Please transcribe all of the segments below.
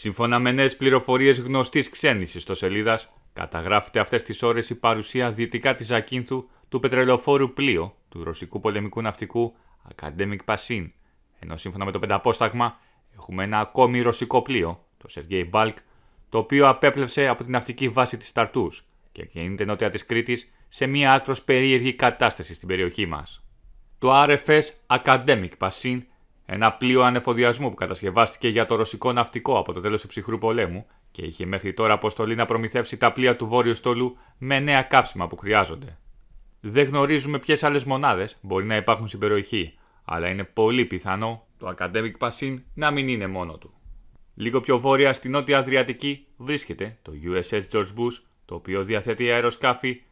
Σύμφωνα με νέες πληροφορίες γνωστής στο ιστοσελίδα, καταγράφεται αυτές τις ώρες η παρουσία δυτικά της Ακίνθου του πετρελοφόρου πλοίο του ρωσικού πολεμικού ναυτικού Academic Passin, ενώ σύμφωνα με το πενταπόσταγμα έχουμε ένα ακόμη ρωσικό πλοίο, το Σεργέι Μπάλκ, το οποίο απέπλευσε από την ναυτική βάση της Ταρτούς και κινείται νότια της Κρήτης σε μια άκρος περίεργη κατάσταση στην περιοχή μας. Το RFS Academic Passin ένα πλοίο ανεφοδιασμού που κατασκευάστηκε για το ρωσικό ναυτικό από το τέλος του ψυχρού πολέμου και είχε μέχρι τώρα αποστολή να προμηθεύσει τα πλοία του Βόρειου Στόλου με νέα καύσιμα που χρειάζονται. Δεν γνωρίζουμε ποιες άλλες μονάδες μπορεί να υπάρχουν στην περιοχή, αλλά είναι πολύ πιθανό το Academic Passin να μην είναι μόνο του. Λίγο πιο βόρεια στην Νότια Αδριατική βρίσκεται το USS George Bush, το οποίο διαθέτει αεροσκάφη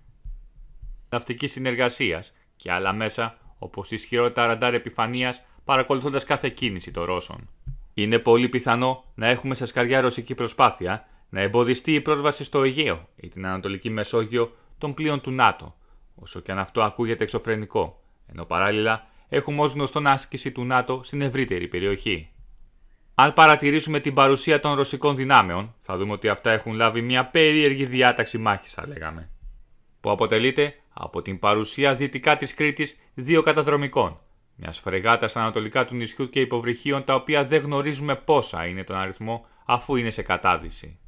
ναυτικής συνεργασίας και άλλα μέσα όπως ισχυρότητα ραντάρ επιφανείας παρακολουθώντας κάθε κίνηση των Ρώσων. Είναι πολύ πιθανό να έχουμε σε σκαριά ρωσική προσπάθεια να εμποδιστεί η πρόσβαση στο Αιγαίο ή την Ανατολική Μεσόγειο των πλοίων του ΝΑΤΟ, όσο και αν αυτό ακούγεται εξωφρενικό, ενώ παράλληλα έχουμε ως γνωστόν άσκηση του ΝΑΤΟ στην ευρύτερη περιοχή. Αν παρατηρήσουμε την παρουσία των ρωσικών δυνάμεων, θα δούμε ότι αυτά έχουν λάβει μια περίεργη διάταξη μάχης θα λέγαμε, που αποτελείται από την παρουσία δυτικά της Κρήτης δύο καταδρομικών, μια φρεγάτα στα ανατολικά του νησιού και υποβρυχίων τα οποία δεν γνωρίζουμε πόσα είναι τον αριθμό αφού είναι σε κατάδυση.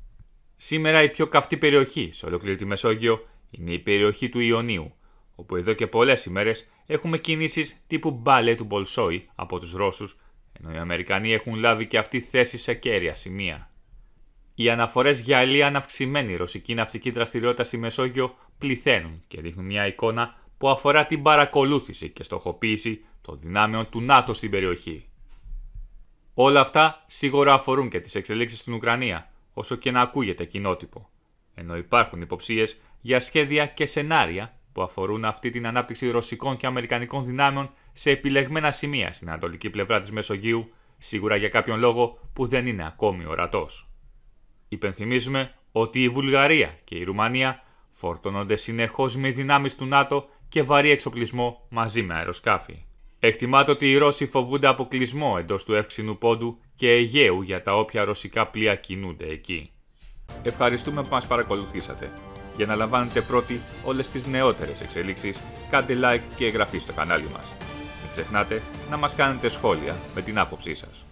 Σήμερα η πιο καυτή περιοχή σε ολόκληρη τη Μεσόγειο είναι η περιοχή του Ιωνίου, όπου εδώ και πολλές ημέρες έχουμε κινήσεις τύπου μπάλε του Μπολσόη από τους Ρώσους, ενώ οι Αμερικανοί έχουν λάβει και αυτή θέση σε κέρια σημεία. Οι αναφορές για αλλή αναυξημένη ρωσική ναυτική δραστηριότητα στη Μεσόγειο πληθαίνουν και δείχνουν μια εικόνα που αφορά την παρακολούθηση και στοχοποίηση των δυνάμεων του ΝΑΤΟ στην περιοχή. Όλα αυτά σίγουρα αφορούν και τις εξελίξεις στην Ουκρανία, όσο και να ακούγεται κοινότυπο, ενώ υπάρχουν υποψίες για σχέδια και σενάρια που αφορούν αυτή την ανάπτυξη ρωσικών και αμερικανικών δυνάμεων σε επιλεγμένα σημεία στην ανατολική πλευρά της Μεσογείου, σίγουρα για κάποιον λόγο που δεν είναι ακόμη ορατός. Υπενθυμίζουμε ότι η Βουλγαρία και η Ρουμανία φορτώνονται συνεχώς με δυνάμεις του ΝΑΤΟ και βαρύ εξοπλισμό μαζί με αεροσκάφη. Εκτιμάται ότι οι Ρώσοι φοβούνται αποκλεισμό εντός του εύξηνου πόντου και Αιγαίου για τα όποια ρωσικά πλοία κινούνται εκεί. Ευχαριστούμε που μας παρακολουθήσατε. Για να λαμβάνετε πρώτοι όλες τις νεότερες εξελίξεις, κάντε like και εγγραφή στο κανάλι μας. Μην ξεχνάτε να μας κάνετε σχόλια με την άποψή σας.